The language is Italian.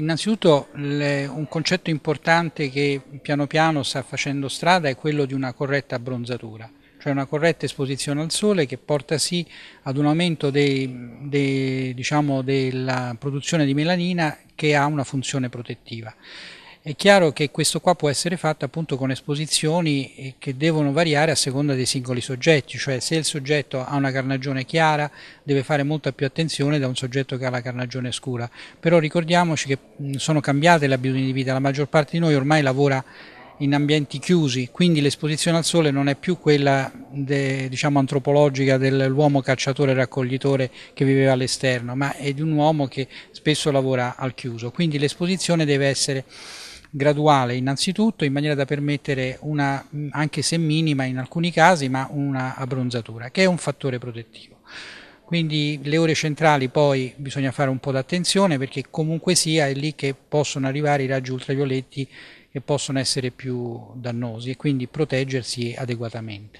Innanzitutto un concetto importante che piano piano sta facendo strada è quello di una corretta abbronzatura, cioè una corretta esposizione al sole che porta sì ad un aumento dei, dei, diciamo, della produzione di melanina che ha una funzione protettiva. È chiaro che questo qua può essere fatto appunto con esposizioni eh, che devono variare a seconda dei singoli soggetti, cioè se il soggetto ha una carnagione chiara deve fare molta più attenzione da un soggetto che ha la carnagione scura, però ricordiamoci che sono cambiate le abitudini di vita, la maggior parte di noi ormai lavora in ambienti chiusi, quindi l'esposizione al sole non è più quella de, diciamo, antropologica dell'uomo cacciatore raccoglitore che viveva all'esterno, ma è di un uomo che spesso lavora al chiuso, quindi l'esposizione deve essere graduale innanzitutto in maniera da permettere una, anche se minima in alcuni casi, ma una abbronzatura, che è un fattore protettivo. Quindi le ore centrali poi bisogna fare un po' d'attenzione perché comunque sia è lì che possono arrivare i raggi ultravioletti che possono essere più dannosi e quindi proteggersi adeguatamente.